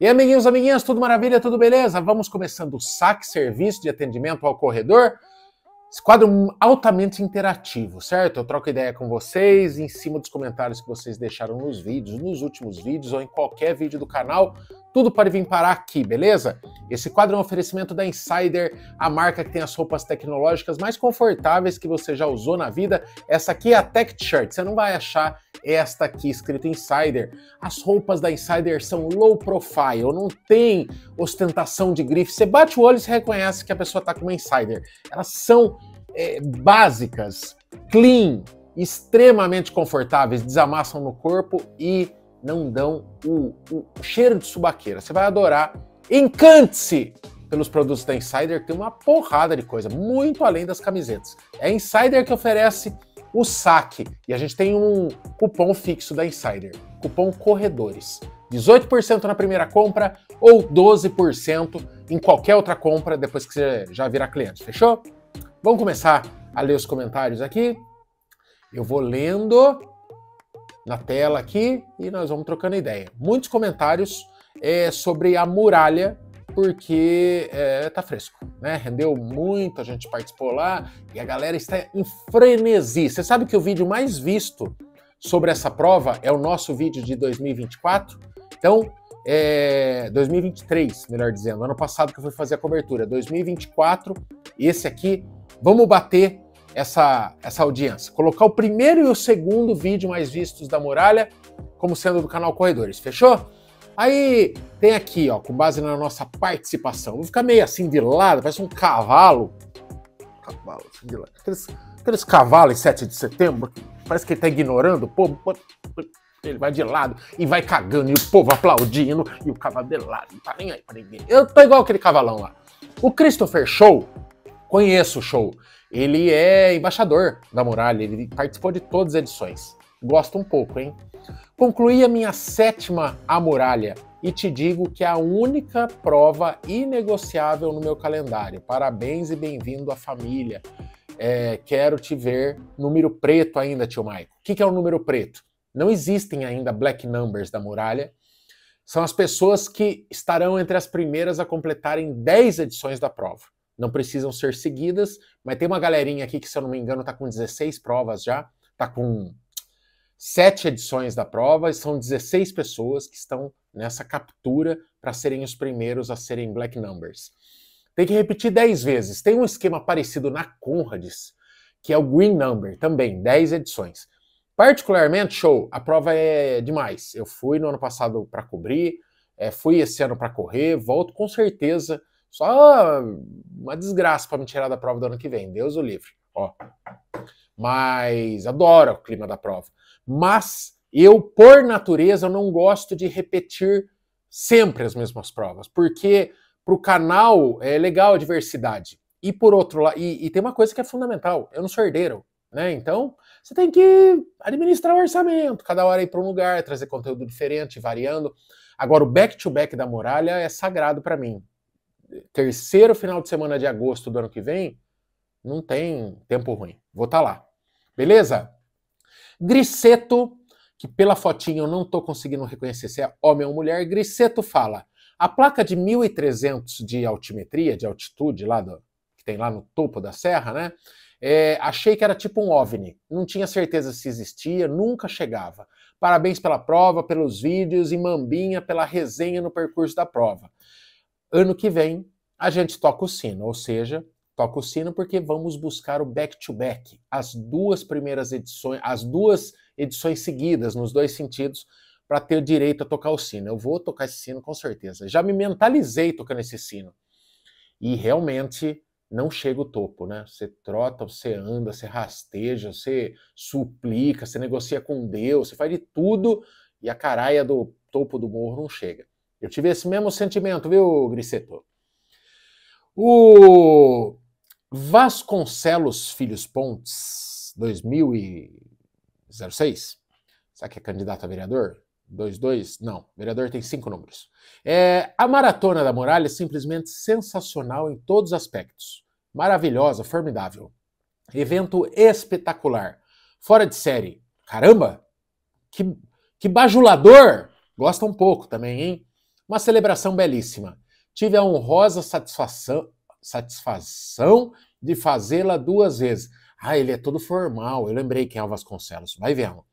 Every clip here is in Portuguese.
E amiguinhos, amiguinhas, tudo maravilha, tudo beleza? Vamos começando o SAC, Serviço de Atendimento ao Corredor. Esse quadro altamente interativo, certo? Eu troco ideia com vocês em cima dos comentários que vocês deixaram nos vídeos, nos últimos vídeos ou em qualquer vídeo do canal. Tudo pode vir parar aqui, beleza? Esse quadro é um oferecimento da Insider, a marca que tem as roupas tecnológicas mais confortáveis que você já usou na vida. Essa aqui é a Tech Shirt, você não vai achar esta aqui escrito Insider. As roupas da Insider são low profile, não tem ostentação de grife. Você bate o olho e reconhece que a pessoa está com uma Insider. Elas são é, básicas, clean, extremamente confortáveis, desamassam no corpo e não dão o, o cheiro de subaqueira. Você vai adorar Encante-se pelos produtos da Insider, que tem uma porrada de coisa, muito além das camisetas. É a Insider que oferece o saque. E a gente tem um cupom fixo da Insider, cupom Corredores. 18% na primeira compra ou 12% em qualquer outra compra depois que você já virar cliente, fechou? Vamos começar a ler os comentários aqui. Eu vou lendo na tela aqui e nós vamos trocando ideia. Muitos comentários é sobre a muralha, porque é, tá fresco, né? Rendeu muito, a gente participou lá e a galera está em frenesi. Você sabe que o vídeo mais visto sobre essa prova é o nosso vídeo de 2024? Então, é 2023, melhor dizendo, ano passado que eu fui fazer a cobertura, 2024, esse aqui, vamos bater essa, essa audiência. Colocar o primeiro e o segundo vídeo mais vistos da muralha como sendo do canal Corredores, fechou? Aí tem aqui, ó, com base na nossa participação. Vou ficar meio assim de lado, parece um cavalo. Cavalo, assim de lado. Aqueles, aqueles cavalos em 7 de setembro, parece que ele tá ignorando o povo. Ele vai de lado e vai cagando, e o povo aplaudindo, e o cavalo de lado, não tá nem aí pra ninguém. Eu tô igual aquele cavalão lá. O Christopher Show, conheço o show. Ele é embaixador da muralha, ele participou de todas as edições. Gosto um pouco, hein? Concluí a minha sétima a muralha e te digo que é a única prova inegociável no meu calendário. Parabéns e bem-vindo à família. É, quero te ver. Número preto ainda, tio Maico. O que, que é o um número preto? Não existem ainda black numbers da muralha. São as pessoas que estarão entre as primeiras a completarem 10 edições da prova. Não precisam ser seguidas, mas tem uma galerinha aqui que, se eu não me engano, está com 16 provas já, está com sete edições da prova e são 16 pessoas que estão nessa captura para serem os primeiros a serem black numbers. Tem que repetir 10 vezes. Tem um esquema parecido na Conrads, que é o green number, também 10 edições. Particularmente, show, a prova é demais. Eu fui no ano passado para cobrir, é, fui esse ano para correr, volto com certeza. Só uma desgraça para me tirar da prova do ano que vem, Deus o livre. Ó. Mas adoro o clima da prova mas eu, por natureza, não gosto de repetir sempre as mesmas provas, porque para o canal é legal a diversidade. E por outro lado, e, e, tem uma coisa que é fundamental: eu não sou herdeiro, né? Então você tem que administrar o orçamento, cada hora ir para um lugar, trazer conteúdo diferente, variando. Agora, o back-to-back -back da muralha é sagrado para mim. Terceiro final de semana de agosto do ano que vem, não tem tempo ruim. Vou estar tá lá. Beleza? Griceto, que pela fotinha eu não estou conseguindo reconhecer se é homem ou mulher, Griceto fala: a placa de 1.300 de altimetria, de altitude, lá do, que tem lá no topo da serra, né? É, achei que era tipo um OVNI, não tinha certeza se existia, nunca chegava. Parabéns pela prova, pelos vídeos e Mambinha pela resenha no percurso da prova. Ano que vem a gente toca o sino, ou seja, toca o sino porque vamos buscar o back to back, as duas primeiras edições, as duas edições seguidas nos dois sentidos para ter direito a tocar o sino. Eu vou tocar esse sino com certeza. Já me mentalizei tocando esse sino. E realmente não chega o topo, né? Você trota, você anda, você rasteja, você suplica, você negocia com Deus, você faz de tudo e a caraia do topo do morro não chega. Eu tive esse mesmo sentimento, viu, Grisseto? O Vasconcelos Filhos Pontes, 2006. Será que é candidato a vereador? 22? Não, vereador tem cinco números. É, a Maratona da Muralha é simplesmente sensacional em todos os aspectos. Maravilhosa, formidável. Evento espetacular. Fora de série. Caramba! Que, que bajulador! Gosta um pouco também, hein? Uma celebração belíssima. Tive a honrosa satisfação, satisfação de fazê-la duas vezes. Ah, ele é todo formal. Eu lembrei quem é o Vasconcelos. Vai vendo.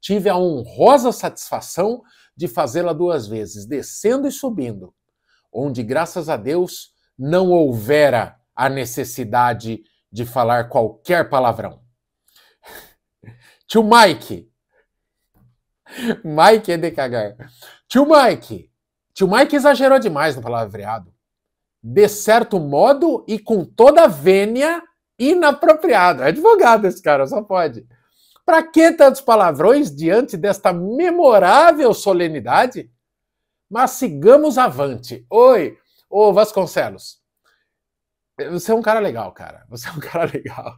Tive a honrosa satisfação de fazê-la duas vezes, descendo e subindo, onde, graças a Deus, não houvera a necessidade de falar qualquer palavrão. Tio Mike. Mike é de cagar. Tio Mike. Tio Mike exagerou demais no palavreado de certo modo e com toda vênia inapropriada. É advogado esse cara, só pode. Para que tantos palavrões diante desta memorável solenidade? Mas sigamos avante. Oi, ô Vasconcelos. Você é um cara legal, cara. Você é um cara legal.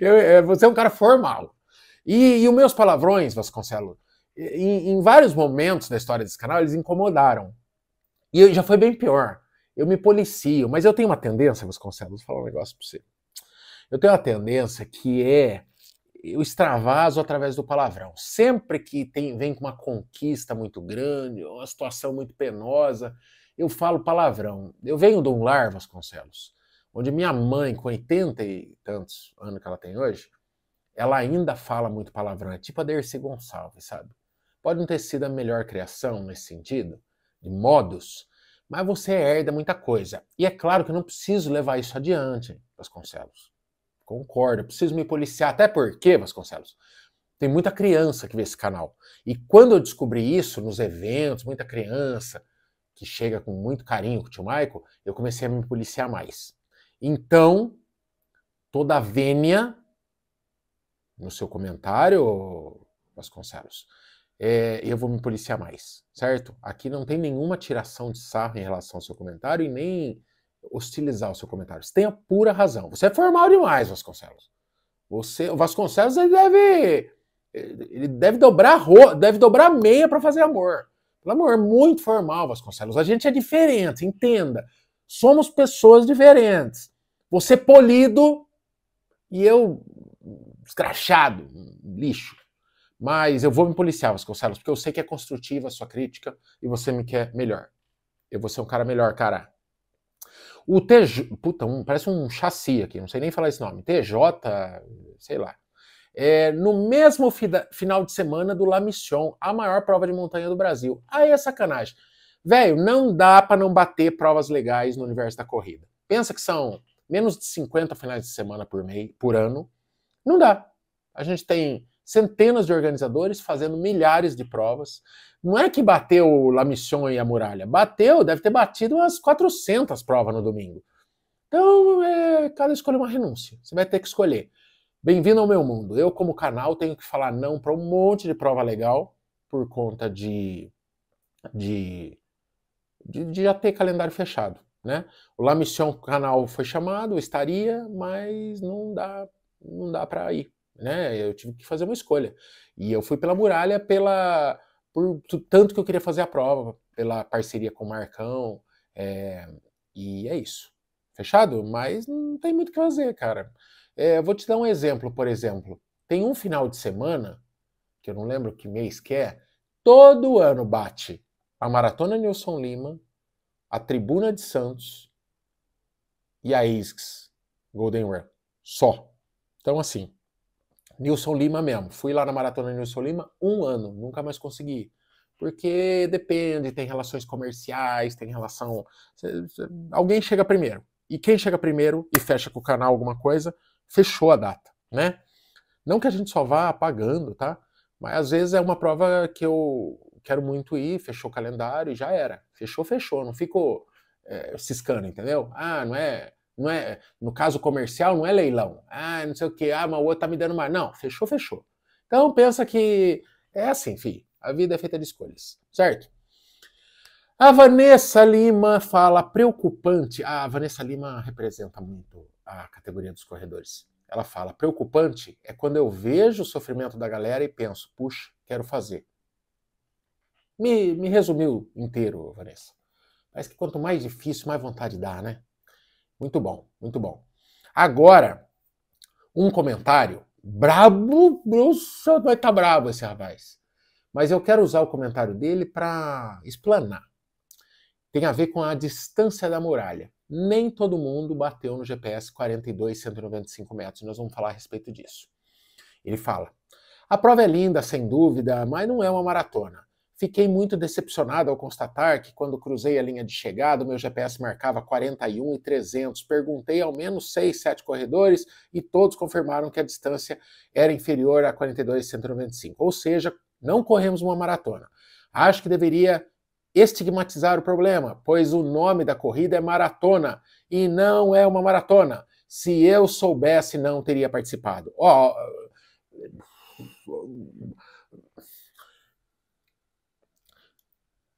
Eu, é, você é um cara formal. E, e os meus palavrões, Vasconcelos, em, em vários momentos da história desse canal, eles incomodaram. E já foi bem pior eu me policio, mas eu tenho uma tendência, Vasconcelos, vou falar um negócio para você. Eu tenho uma tendência que é eu extravaso através do palavrão. Sempre que tem, vem com uma conquista muito grande, uma situação muito penosa, eu falo palavrão. Eu venho de um lar, Vasconcelos, onde minha mãe, com 80 e tantos anos que ela tem hoje, ela ainda fala muito palavrão. É tipo a Dercy Gonçalves, sabe? Pode não ter sido a melhor criação nesse sentido, de modos, mas você herda muita coisa. E é claro que eu não preciso levar isso adiante, Vasconcelos. Concordo, preciso me policiar, até porque, Vasconcelos, tem muita criança que vê esse canal. E quando eu descobri isso nos eventos, muita criança que chega com muito carinho com o tio Michael, eu comecei a me policiar mais. Então, toda a vênia no seu comentário, Vasconcelos, é, eu vou me policiar mais, certo? Aqui não tem nenhuma tiração de sarro em relação ao seu comentário e nem hostilizar o seu comentário. Você tem a pura razão. Você é formal demais, Vasconcelos. Você, o Vasconcelos ele deve ele deve dobrar ro, deve dobrar meia para fazer amor. Pelo amor, é muito formal, Vasconcelos. A gente é diferente, entenda. Somos pessoas diferentes. Você é polido e eu escrachado, lixo mas eu vou me policiar, Vasconcelos, porque eu sei que é construtiva a sua crítica e você me quer melhor. Eu vou ser um cara melhor, cara. O TJ, puta, um, parece um chassi aqui, não sei nem falar esse nome, TJ, sei lá. É, no mesmo fida, final de semana do La Mission, a maior prova de montanha do Brasil. Aí é sacanagem. Velho, não dá para não bater provas legais no universo da corrida. Pensa que são menos de 50 finais de semana por, mei, por ano. Não dá. A gente tem centenas de organizadores fazendo milhares de provas. Não é que bateu La Mission e a Muralha, bateu, deve ter batido umas 400 provas no domingo. Então, é, cada escolha é uma renúncia, você vai ter que escolher. Bem-vindo ao meu mundo. Eu, como canal, tenho que falar não para um monte de prova legal por conta de, de, de, de já ter calendário fechado. Né? O La Mission Canal foi chamado, estaria, mas não dá, não dá para ir né? Eu tive que fazer uma escolha. E eu fui pela muralha pela por tanto que eu queria fazer a prova, pela parceria com o Marcão, é, e é isso. Fechado? Mas não tem muito o que fazer, cara. É, vou te dar um exemplo, por exemplo. Tem um final de semana, que eu não lembro que mês que é, todo ano bate a Maratona Nilson Lima, a Tribuna de Santos e a ISGS Golden Run. Só. Então, assim, Nilson Lima mesmo. Fui lá na maratona Nilson Lima um ano, nunca mais consegui. Porque depende, tem relações comerciais, tem relação. Alguém chega primeiro. E quem chega primeiro e fecha com o canal alguma coisa, fechou a data, né? Não que a gente só vá apagando, tá? Mas às vezes é uma prova que eu quero muito ir, fechou o calendário e já era. Fechou, fechou. Não fico é, ciscando, entendeu? Ah, não é não é, no caso comercial, não é leilão. Ah, não sei o que, ah, mas o outro tá me dando mais. Não, fechou, fechou. Então pensa que é assim, filho. A vida é feita de escolhas, certo? A Vanessa Lima fala preocupante. A Vanessa Lima representa muito a categoria dos corredores. Ela fala: preocupante é quando eu vejo o sofrimento da galera e penso, puxa, quero fazer. Me, me resumiu inteiro, Vanessa. mas que quanto mais difícil, mais vontade dá, né? Muito bom, muito bom. Agora, um comentário. Brabo, nossa, vai estar tá brabo esse rapaz. Mas eu quero usar o comentário dele para explanar. Tem a ver com a distância da muralha. Nem todo mundo bateu no GPS 42, 195 metros. Nós vamos falar a respeito disso. Ele fala: a prova é linda, sem dúvida, mas não é uma maratona. Fiquei muito decepcionado ao constatar que, quando cruzei a linha de chegada, o meu GPS marcava 41 e 300. Perguntei ao menos 6, 7 corredores e todos confirmaram que a distância era inferior a 42 e 195. Ou seja, não corremos uma maratona. Acho que deveria estigmatizar o problema, pois o nome da corrida é maratona e não é uma maratona. Se eu soubesse, não teria participado. Ó. Oh,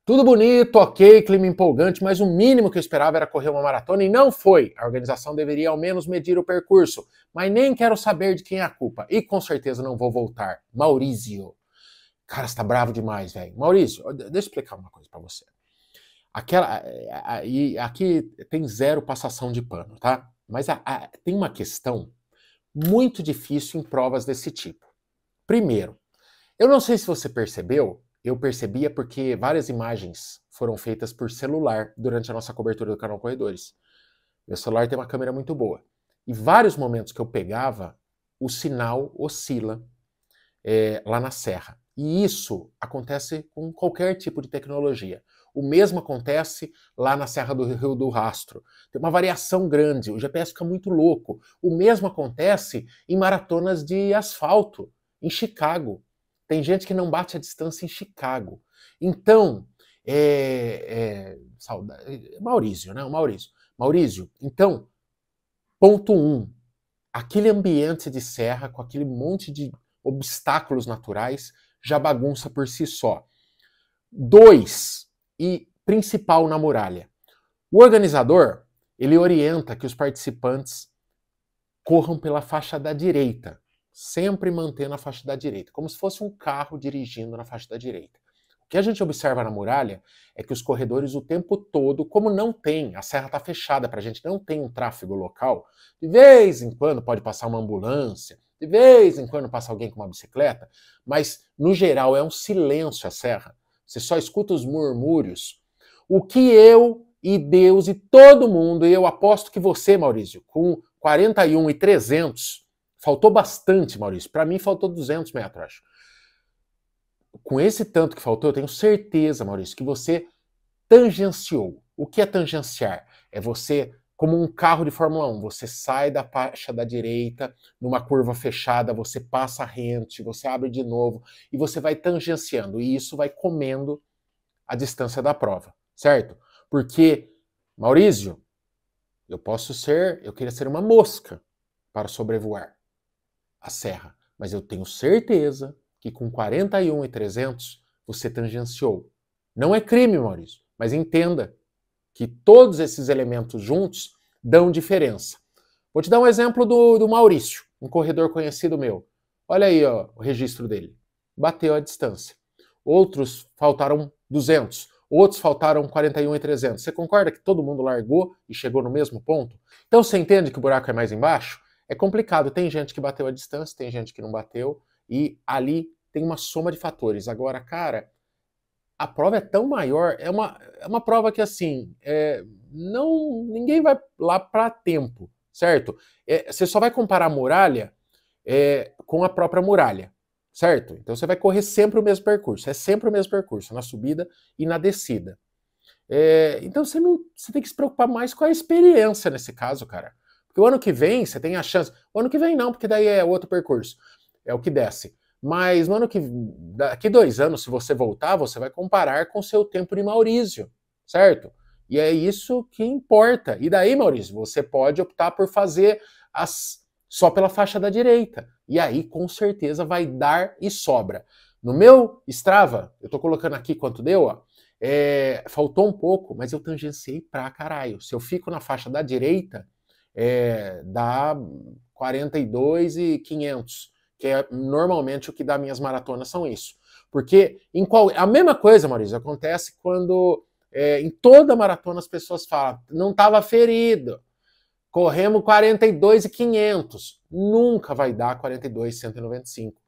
Tudo bonito, ok, clima empolgante, mas o mínimo que eu esperava era correr uma maratona e não foi. A organização deveria ao menos medir o percurso, mas nem quero saber de quem é a culpa e com certeza não vou voltar. Maurício. Cara, você tá bravo demais, velho. Maurício, deixa eu explicar uma coisa para você. Aquela, e aqui tem zero passação de pano, tá? Mas a, a, tem uma questão muito difícil em provas desse tipo. Primeiro, eu não sei se você percebeu, eu percebia porque várias imagens foram feitas por celular durante a nossa cobertura do canal Corredores. Meu celular tem uma câmera muito boa. E vários momentos que eu pegava, o sinal oscila é, lá na serra. E isso acontece com qualquer tipo de tecnologia. O mesmo acontece lá na Serra do Rio do Rastro. Tem uma variação grande, o GPS fica muito louco. O mesmo acontece em maratonas de asfalto, em Chicago, tem gente que não bate a distância em Chicago. Então, é, é, saudade, é, Maurício, né? O Maurício. Maurício, então, ponto um, aquele ambiente de serra com aquele monte de obstáculos naturais já bagunça por si só. Dois, e principal na muralha. O organizador, ele orienta que os participantes corram pela faixa da direita, sempre manter na faixa da direita, como se fosse um carro dirigindo na faixa da direita. O que a gente observa na muralha é que os corredores o tempo todo, como não tem, a serra está fechada para a gente, não tem um tráfego local, de vez em quando pode passar uma ambulância, de vez em quando passa alguém com uma bicicleta, mas no geral é um silêncio a serra. Você só escuta os murmúrios. O que eu e Deus e todo mundo, e eu aposto que você, Maurício, com 41 e 300, Faltou bastante, Maurício. Para mim, faltou 200 metros, acho. Com esse tanto que faltou, eu tenho certeza, Maurício, que você tangenciou. O que é tangenciar? É você, como um carro de Fórmula 1, você sai da faixa da direita, numa curva fechada, você passa a rente, você abre de novo e você vai tangenciando. E isso vai comendo a distância da prova, certo? Porque, Maurício, eu posso ser, eu queria ser uma mosca para sobrevoar a serra, mas eu tenho certeza que com 41 e 300 você tangenciou. Não é crime, Maurício, mas entenda que todos esses elementos juntos dão diferença. Vou te dar um exemplo do, do Maurício, um corredor conhecido meu. Olha aí ó, o registro dele. Bateu a distância. Outros faltaram 200, outros faltaram 41 e 300. Você concorda que todo mundo largou e chegou no mesmo ponto? Então você entende que o buraco é mais embaixo? é complicado. Tem gente que bateu a distância, tem gente que não bateu, e ali tem uma soma de fatores. Agora, cara, a prova é tão maior, é uma, é uma prova que assim, é, não ninguém vai lá para tempo, certo? É, você só vai comparar a muralha é, com a própria muralha, certo? Então você vai correr sempre o mesmo percurso, é sempre o mesmo percurso, na subida e na descida. É, então você, não, você tem que se preocupar mais com a experiência nesse caso, cara. Porque o ano que vem você tem a chance. O ano que vem não, porque daí é outro percurso. É o que desce. Mas no ano que daqui dois anos, se você voltar, você vai comparar com o seu tempo de Maurício, certo? E é isso que importa. E daí, Maurício, você pode optar por fazer as só pela faixa da direita. E aí, com certeza, vai dar e sobra. No meu Strava, eu tô colocando aqui quanto deu, ó. É, faltou um pouco, mas eu tangenciei pra caralho. Se eu fico na faixa da direita, é, dá 42 e 500, que é normalmente o que dá minhas maratonas são isso. Porque em qual, a mesma coisa, Maurício, acontece quando é, em toda maratona as pessoas falam, não estava ferido, corremos 42 e 500, nunca vai dar 42 e 195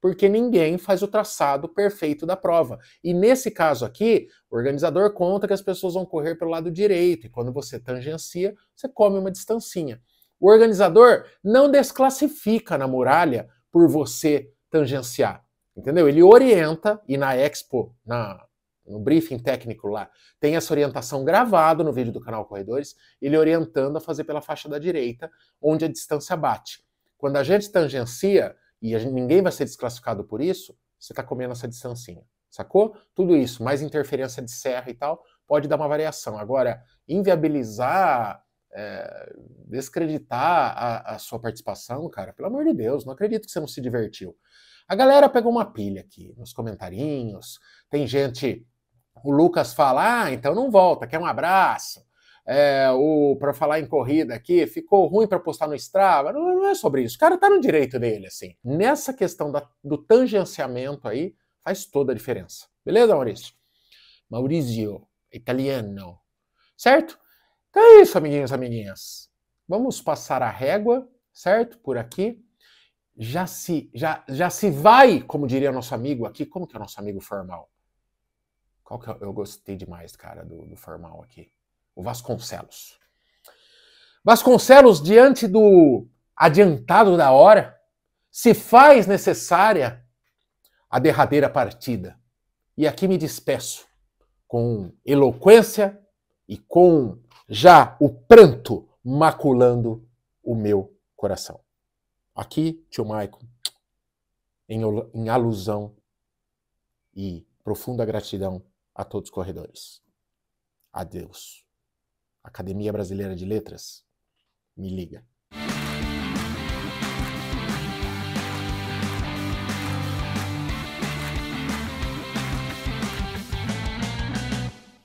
porque ninguém faz o traçado perfeito da prova. E nesse caso aqui, o organizador conta que as pessoas vão correr pelo lado direito, e quando você tangencia, você come uma distancinha. O organizador não desclassifica na muralha por você tangenciar, entendeu? Ele orienta, e na Expo, na, no briefing técnico lá, tem essa orientação gravado no vídeo do canal Corredores, ele orientando a fazer pela faixa da direita, onde a distância bate. Quando a gente tangencia, e gente, ninguém vai ser desclassificado por isso, você está comendo essa distancinha, sacou? Tudo isso, mais interferência de serra e tal, pode dar uma variação. Agora, inviabilizar, é, descreditar a, a sua participação, cara, pelo amor de Deus, não acredito que você não se divertiu. A galera pegou uma pilha aqui nos comentarinhos, tem gente o Lucas fala: Ah, então não volta, quer um abraço é, o para falar em corrida aqui, ficou ruim para postar no Strava. Não, não, é sobre isso. O cara está no direito dele, assim. Nessa questão da, do tangenciamento aí, faz toda a diferença. Beleza, Maurício? Maurizio, italiano. Certo? Então é isso, amiguinhos, amiguinhas. Vamos passar a régua, certo? Por aqui. Já se, já, já se vai, como diria nosso amigo aqui. Como que é o nosso amigo formal? Qual que é? Eu gostei demais, cara, do, do formal aqui o Vasconcelos. Vasconcelos, diante do adiantado da hora, se faz necessária a derradeira partida. E aqui me despeço com eloquência e com já o pranto maculando o meu coração. Aqui, tio Maicon, em, em alusão e profunda gratidão a todos os corredores. Adeus. Academia Brasileira de Letras, me liga.